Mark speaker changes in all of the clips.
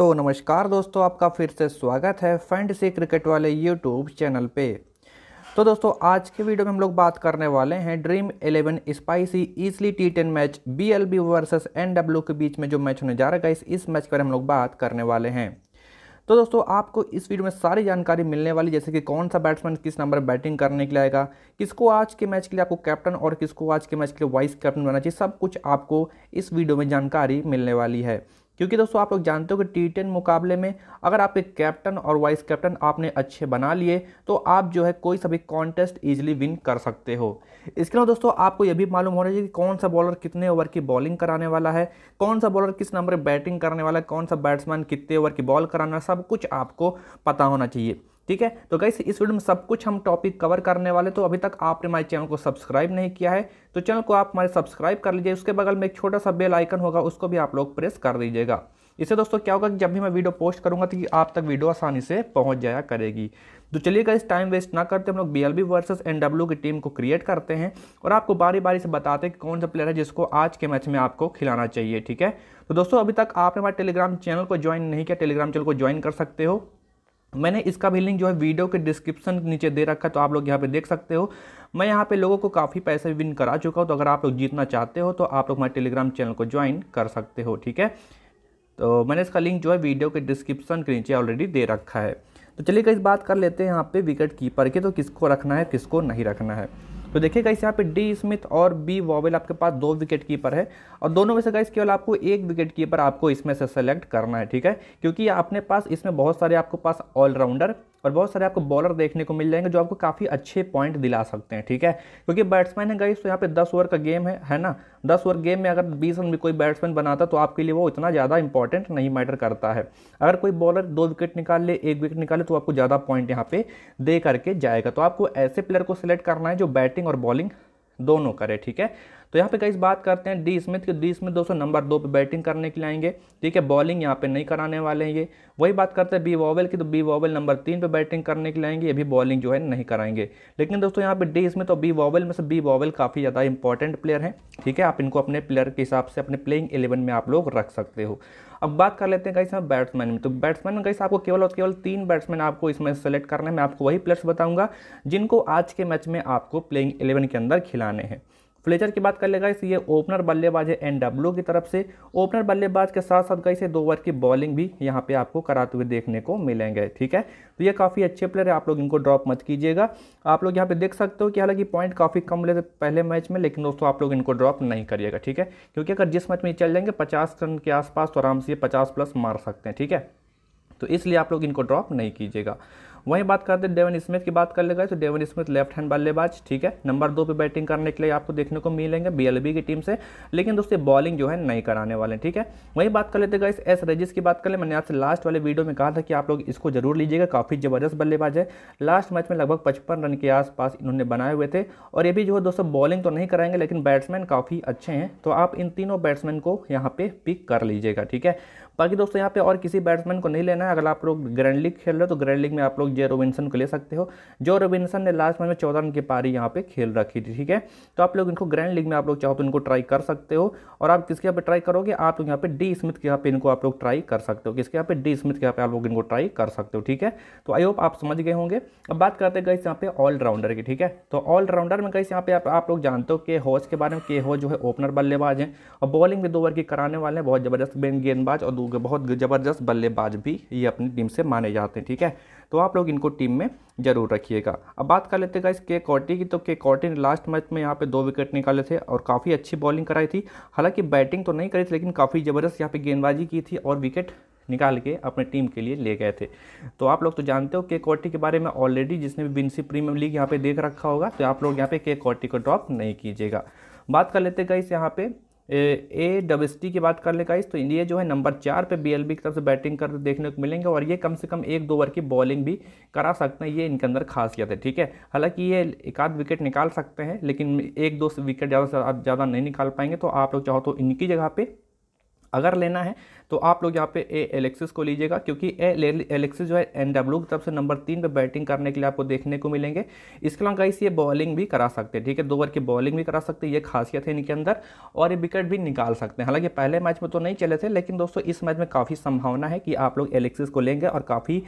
Speaker 1: तो नमस्कार दोस्तों आपका फिर से स्वागत है से क्रिकेट वाले यूट्यूब चैनल पे तो दोस्तों आज के वीडियो में हम लोग बात करने वाले हैं Dream Eleven spicy easily T ten match B L B versus N W के बीच में जो मैच होने जा रहा है इस, इस मैच के बारे में हम लोग बात करने वाले हैं तो दोस्तों आपको इस वीडियो में सारी जानकारी मिलने वाली जैसे कि कौन सा बैट्समैन किस नंबर बैटिंग करने के लिए आएगा किसको आज के मैच के लिए आपको कैप्टन और किसको आज के मैच के लिए वाइस कैप्टन बनना चाहिए सब कुछ आपको इस वीडियो में जानकारी मिलने वाली है क्योंकि दोस्तों आप लोग जानते हो कि टी टेन मुकाबले में अगर आपके कैप्टन और वाइस कैप्टन आपने अच्छे बना लिए तो आप जो है कोई सभी कॉन्टेस्ट ईजिली विन कर सकते हो इसके अलावा दोस्तों आपको यह भी मालूम होना चाहिए कि कौन सा बॉलर कितने ओवर की बॉलिंग कराने वाला है कौन सा बॉलर किस नंबर बैटिंग करने वाला है कौन सा बैट्समैन कितने ओवर की बॉल कराना सब कुछ आपको पता होना चाहिए ठीक है तो कैसे इस वीडियो में सब कुछ हम टॉपिक कवर करने वाले तो अभी तक आपने हमारे चैनल को सब्सक्राइब नहीं किया है तो चैनल को आप हमारे सब्सक्राइब कर लीजिए उसके बगल में एक छोटा सा बेल आइकन होगा उसको भी आप लोग प्रेस कर दीजिएगा इससे दोस्तों क्या होगा कि जब भी मैं वीडियो पोस्ट करूंगा तो आप तक वीडियो आसानी से पहुंच जाया करेगी तो चलिएगा इस टाइम वेस्ट ना करते हम लोग B L B versus N W की टीम को क्रिएट करते हैं और आपको बारी बारी से बताते हैं कि कौन सा प्लेयर है जिसको आज के मैच में आपको खिलाना चाहिए ठीक है तो दोस्तों अभी तक आपने हमारे टेलीग्राम चैनल को ज्वाइन नहीं किया टेलीग्राम चैनल को ज्वाइन कर सकते हो मैंने इसका भी लिंक जो है वीडियो के डिस्क्रिप्शन नीचे दे रखा है तो आप लोग यहाँ पे देख सकते हो मैं यहाँ पे लोगों को काफ़ी पैसे विन करा चुका हूँ तो अगर आप लोग जीतना चाहते हो तो आप लोग हमारे टेलीग्राम चैनल को ज्वाइन कर सकते हो ठीक है तो मैंने इसका लिंक जो है वीडियो के डिस्क्रिप्शन के नीचे ऑलरेडी दे रखा है तो चलिए इस बात कर लेते हैं यहाँ पे विकेट कीपर के तो किसको रखना है किसको नहीं रखना है तो देखिए गाइस यहाँ पे डी स्मिथ और बी वॉवेल आपके पास दो विकेट कीपर है और दोनों में से गाइस केवल आपको एक विकेट कीपर आपको इसमें से सेलेक्ट करना है ठीक है क्योंकि अपने पास इसमें बहुत सारे आपको पास ऑलराउंडर और बहुत सारे आपको बॉलर देखने को मिल जाएंगे जो आपको काफ़ी अच्छे पॉइंट दिला सकते हैं ठीक है क्योंकि बैट्समैन है गई तो यहाँ पे दस ओवर का गेम है है ना दस ओवर गेम में अगर बीस रन भी कोई बैट्समैन बनाता तो आपके लिए वो इतना ज़्यादा इंपॉर्टेंट नहीं मैटर करता है अगर कोई बॉलर दो विकेट निकाल ले एक विकेट निकाले तो आपको ज़्यादा पॉइंट यहाँ पर दे करके जाएगा तो आपको ऐसे प्लेयर को सिलेक्ट करना है जो बैटिंग और बॉलिंग दोनों करे ठीक है तो यहाँ पे कई बात करते हैं डी स्मिथ के डी स्मिथ दोस्तों नंबर दो पे बैटिंग करने के लिए आएंगे ठीक है बॉलिंग यहाँ पे नहीं कराने वाले हैं ये वही बात करते हैं बी वॉवल की तो बी वॉवल नंबर तीन पे बैटिंग करने के लिए आएंगे ये भी बॉलिंग जो है नहीं कराएंगे लेकिन दोस्तों यहाँ पे डी स्मिथ और बी वॉवल में से बी वॉवल काफ़ी ज़्यादा इंपॉर्टेंट प्लेयर हैं ठीक है आप इनको अपने प्लेयर के हिसाब से अपने प्लेइंग एलेवन में आप लोग रख सकते हो अब बात कर लेते हैं कहीं से बैट्समैन में तो बैट्समैन में कहीं आपको केवल और केवल तीन बैट्समैन आपको इसमें सेलेक्ट करना है मैं आपको वही प्लेयर्स बताऊंगा जिनको आज के मैच में आपको प्लेइंग एलेवन के अंदर खिलाने हैं फ्लेचर की बात कर लेगा इस ये ओपनर बल्लेबाज है एन डब्ल्यू की तरफ से ओपनर बल्लेबाज के साथ साथ गई से दो ओवर की बॉलिंग भी यहाँ पे आपको कराते हुए देखने को मिलेंगे ठीक है तो ये काफ़ी अच्छे प्लेयर है आप लोग इनको ड्रॉप मत कीजिएगा आप लोग यहाँ पे देख सकते हो कि हालांकि पॉइंट काफ़ी कम लेते पहले मैच में लेकिन दोस्तों आप लोग इनको ड्रॉप नहीं करिएगा ठीक है क्योंकि अगर जिस मैच में चल जाएंगे पचास रन के आसपास तो आराम से ये पचास प्लस मार सकते हैं ठीक है तो इसलिए आप लोग इनको ड्रॉप नहीं कीजिएगा वहीं बात करते हैं डेवन स्मिथ की बात कर लेगा तो डेवन स्मिथ लेफ्ट हैंड बल्लेबाज ठीक है नंबर दो पे बैटिंग करने के लिए आपको देखने को मिलेंगे बीएलबी की टीम से लेकिन दोस्तों बॉलिंग जो है नहीं कराने वाले ठीक है वहीं बात कर लेते हैं इस एस रजिस की बात कर ले मैंने आपसे लास्ट वाले वीडियो में कहा था कि आप लोग इसको जरूर लीजिएगा काफ़ी ज़बरदस्त बल्लेबाज है लास्ट मैच में लगभग पचपन रन के आसपास इन्होंने बनाए हुए थे और ये भी जो है दोस्तों बॉलिंग तो नहीं कराएंगे लेकिन बैट्समैन काफ़ी अच्छे हैं तो आप इन तीनों बैट्समैन को यहाँ पे पिक कर लीजिएगा ठीक है बाकी दोस्तों यहाँ पे और किसी बैट्समैन को नहीं लेना है अगर आप लोग ग्रैंड लीग खेल रहे हो तो ग्रैंड लीग में आप लोग जे रोबिनसन को ले सकते हो जो रोबिनसन ने लास्ट मैच में चौदह रन की पारी यहाँ पे खेल रखी थी ठीक है तो आप लोग इनको ग्रैंड लीग में आप लोग चाहो तो इनको ट्राई कर सकते हो और आप किसके यहाँ पर ट्राई करोगे आप लोग यहाँ पे डी स्मिथ के यहाँ पे इनको आप लोग ट्राई कर सकते हो किसके यहाँ पे डी स्मिथ के यहाँ पे आप लोग इनको ट्राई कर सकते हो ठीक है तो आई होप आप समझ गए होंगे अब बात करते हैं गाइस यहाँ पे ऑलराउंडर की ठीक है तो ऑलराउंडर में गाइस यहाँ पे आप, लोग जानते हो के होज के बारे में के हो जो है ओपनर बल्लेबाज हैं और बॉलिंग भी दो ओवर की कराने वाले हैं बहुत जबरदस्त गेंदबाज और बहुत ज़बरदस्त बल्लेबाज भी ये अपनी टीम से माने जाते हैं ठीक है तो आप लोग इनको टीम में जरूर रखिएगा अब बात कर लेते हैं इस के कॉटी की तो के कॉटी ने लास्ट मैच में यहाँ पे दो विकेट निकाले थे और काफ़ी अच्छी बॉलिंग कराई थी हालांकि बैटिंग तो नहीं करी थी लेकिन काफ़ी ज़बरदस्त यहाँ पे गेंदबाजी की थी और विकेट निकाल के अपने टीम के लिए ले गए थे तो आप लोग तो जानते हो के कॉटी के बारे में ऑलरेडी जिसने भी विंसी प्रीमियर लीग यहाँ पे देख रखा होगा तो आप लोग यहाँ पे के कॉटी को ड्रॉप नहीं कीजिएगा बात कर लेते गई यहाँ पर ए डबल की बात कर ले गाइस तो इंडिया जो है नंबर चार पे बीएलबी की तरफ से बैटिंग करते देखने को मिलेंगे और ये कम से कम एक दो ओवर की बॉलिंग भी करा सकते हैं ये इनके अंदर खासियत है ठीक है हालांकि ये एक आध विकेट निकाल सकते हैं लेकिन एक दो विकेट ज़्यादा से ज़्यादा नहीं निकाल पाएंगे तो आप लोग चाहो तो इनकी जगह पर अगर लेना है तो आप लोग यहाँ पे ए एलेक्सिस को लीजिएगा क्योंकि ए एलेक्सिस जो है एन डब्ल्यू की तरफ से नंबर तीन पे बैटिंग करने के लिए आपको देखने को मिलेंगे इसके अलावा गाइस ये बॉलिंग भी करा सकते हैं ठीक है दो ओवर की बॉलिंग भी करा सकते हैं ये खासियत है इनके अंदर और ये विकेट भी निकाल सकते हैं हालांकि पहले मैच में तो नहीं चले थे लेकिन दोस्तों इस मैच में काफ़ी संभावना है कि आप लोग एलेक्सिस को लेंगे और काफ़ी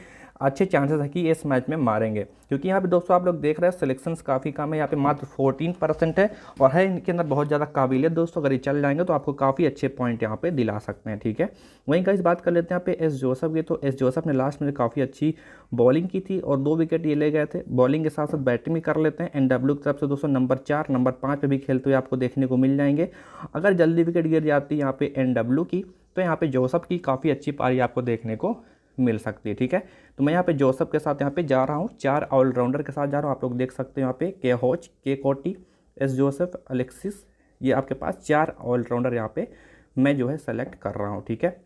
Speaker 1: अच्छे चांसेस है कि इस मैच में मारेंगे क्योंकि यहाँ पे दोस्तों आप लोग देख रहे हैं सिलेक्शंस काफ़ी कम है यहाँ पे मात्र 14 परसेंट है और है इनके अंदर बहुत ज़्यादा काबिलियत दोस्तों अगर ये चल जाएंगे तो आपको काफ़ी अच्छे पॉइंट यहाँ पे दिला सकते हैं ठीक है वहीं का इस बात कर लेते हैं यहाँ पे एस जोसफ की तो एस जोसफ ने लास्ट में काफ़ी अच्छी बॉलिंग की थी और दो विकेट ये ले गए थे बॉलिंग के साथ साथ बैटिंग भी कर लेते हैं एन डब्ल्यू की तरफ से दोस्तों नंबर चार नंबर पाँच पर भी खेलते हुए आपको देखने को मिल जाएंगे अगर जल्दी विकेट गिर जाती है यहाँ पे एन की तो यहाँ पे जोसफ की काफ़ी अच्छी पारी आपको देखने को मिल सकती है ठीक है तो मैं यहाँ पे जोसफ के साथ यहाँ पे जा रहा हूँ चार ऑलराउंडर के साथ जा रहा हूँ आप लोग देख सकते हैं यहाँ पे के होच के कोटी एस जोसेफ अलेक्सिस ये आपके पास चार ऑलराउंडर यहाँ पे मैं जो है सेलेक्ट कर रहा हूँ ठीक है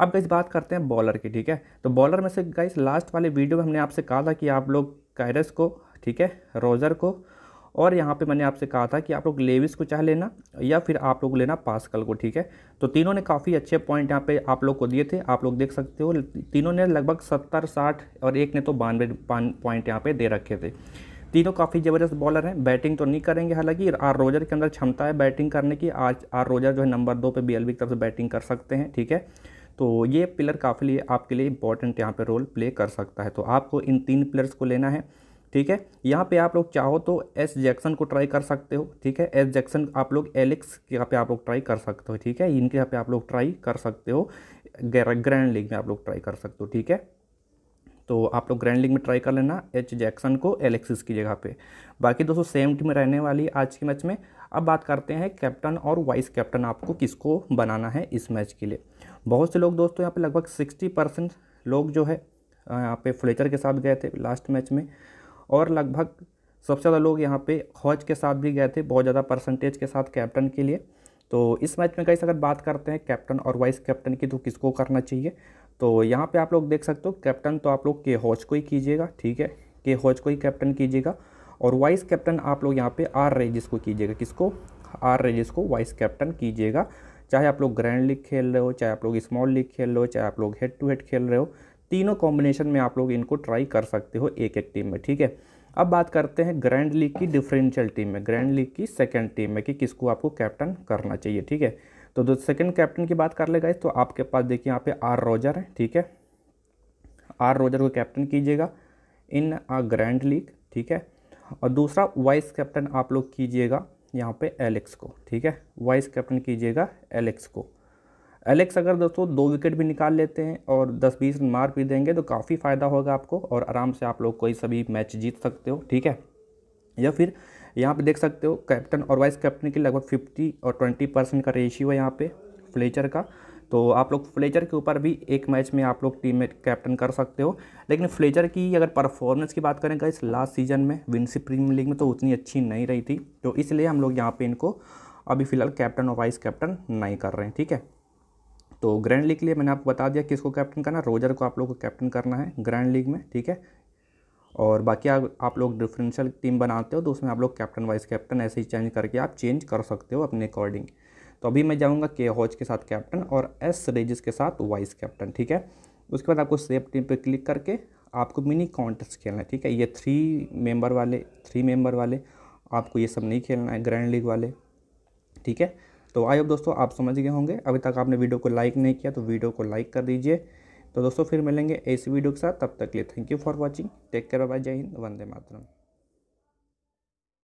Speaker 1: अब गाइस बात करते हैं बॉलर की ठीक है तो बॉलर में से गाइस लास्ट वाले वीडियो में हमने आपसे कहा था कि आप लोग कैरस को ठीक है रोजर को और यहाँ पे मैंने आपसे कहा था कि आप लोग लेविस को चाहे लेना या फिर आप लोग लेना पास्कल को ठीक है तो तीनों ने काफ़ी अच्छे पॉइंट यहाँ पे आप लोग को दिए थे आप लोग देख सकते हो तीनों ने लगभग सत्तर साठ और एक ने तो बानवे पॉइंट यहाँ पर दे रखे थे तीनों काफ़ी ज़बरदस्त बॉलर हैं बैटिंग तो नहीं करेंगे हालांकि आर रोजर के अंदर क्षमता है बैटिंग करने की आज आर रोजर जो है नंबर दो पे बी की तरफ से बैटिंग कर सकते हैं ठीक है तो ये प्लेयर काफ़ी लिए आपके लिए इंपॉर्टेंट यहाँ पे रोल प्ले कर सकता है तो आपको इन तीन प्लेयर्स को लेना है ठीक है यहाँ पे आप लोग चाहो तो एस जैक्सन को ट्राई कर सकते हो ठीक है एस जैक्सन आप लोग एलेक्स यहाँ पे आप लोग ट्राई कर सकते हो ठीक है इनके यहाँ पे आप लोग ट्राई कर सकते हो ग्रैंड लीग में आप लोग ट्राई कर सकते हो ठीक है तो आप लोग ग्रैंड लीग में ट्राई कर लेना एच जैक्सन को एलेक्सिस की जगह पर बाकी दोस्तों सेम टीम रहने वाली आज के मैच में अब बात करते हैं कैप्टन और वाइस कैप्टन आपको किसको बनाना है इस मैच के लिए बहुत से लोग दोस्तों यहाँ पे लगभग सिक्सटी परसेंट लोग जो है यहाँ पे फ्लेचर के साथ गए थे लास्ट मैच में और लगभग सबसे ज़्यादा लोग यहाँ पे हौज के साथ भी गए थे बहुत ज़्यादा परसेंटेज के साथ कैप्टन के लिए तो इस मैच में कई अगर बात करते हैं कैप्टन और वाइस कैप्टन की तो किसको करना चाहिए तो यहाँ पे आप लोग देख सकते हो कैप्टन तो आप लोग के हौज को ही कीजिएगा ठीक है के हौज को ही कैप्टन कीजिएगा और वाइस कैप्टन आप लोग यहाँ पे आर रेजिस को कीजिएगा किसको आर रेजिस को वाइस कैप्टन कीजिएगा चाहे आप लोग ग्रैंड लीग खेल रहे हो चाहे आप लोग स्मॉल लीग खेल रहे हो चाहे आप लोग हेड टू हेड खेल रहे हो तीनों कॉम्बिनेशन में आप लोग इनको ट्राई कर सकते हो एक एक टीम में ठीक है अब बात करते हैं ग्रैंड लीग की डिफरेंशियल टीम में ग्रैंड लीग की सेकंड टीम में कि किसको आपको कैप्टन करना चाहिए ठीक है तो जो सेकंड कैप्टन की बात कर लेगा इस तो आपके पास देखिए यहाँ पे आर रोजर है ठीक है आर रोजर को कैप्टन कीजिएगा इन आ ग्रैंड लीग ठीक है और दूसरा वाइस कैप्टन आप लोग कीजिएगा यहाँ पे एलेक्स को ठीक है वाइस कैप्टन कीजिएगा एलेक्स को एलेक्स अगर दोस्तों दो विकेट भी निकाल लेते हैं और 10-20 रन मार भी देंगे तो काफ़ी फ़ायदा होगा आपको और आराम से आप लोग कोई सभी मैच जीत सकते हो ठीक है या फिर यहाँ पे देख सकते हो कैप्टन और वाइस कैप्टन की लगभग 50 और 20 परसेंट का रेशियो है यहाँ पे फ्लेचर का तो आप लोग फ्लेचर के ऊपर भी एक मैच में आप लोग टीम में कैप्टन कर सकते हो लेकिन फ्लेचर की अगर परफॉर्मेंस की बात करें इस लास्ट सीजन में विंसी प्रीमियर लीग में तो उतनी अच्छी नहीं रही थी तो इसलिए हम लोग यहाँ पर इनको अभी फ़िलहाल कैप्टन और वाइस कैप्टन नहीं कर रहे हैं ठीक है तो ग्रैंड लीग के लिए मैंने आपको बता दिया किसको कैप्टन करना रोजर को आप लोग को कैप्टन करना है ग्रैंड लीग में ठीक है और बाकी आ, आप लोग डिफरेंशियल टीम बनाते हो तो उसमें आप लोग कैप्टन वाइस कैप्टन ऐसे ही चेंज करके आप चेंज कर सकते हो अपने अकॉर्डिंग तो अभी मैं जाऊँगा के हॉज के साथ कैप्टन और एस रेजिस के साथ वाइस कैप्टन ठीक है उसके बाद आपको सेफ टीम पर क्लिक करके आपको मिनी कॉन्टेस्ट खेलना है ठीक है ये थ्री मेंबर वाले थ्री मेंबर वाले आपको ये सब नहीं खेलना है ग्रैंड लीग वाले ठीक है तो आई अब दोस्तों आप समझ गए होंगे अभी तक आपने वीडियो को लाइक नहीं किया तो वीडियो को लाइक कर दीजिए तो दोस्तों फिर मिलेंगे ऐसी वीडियो के साथ तब तक के लिए thank you for watching take care bye जय हिंद वंदे मातरम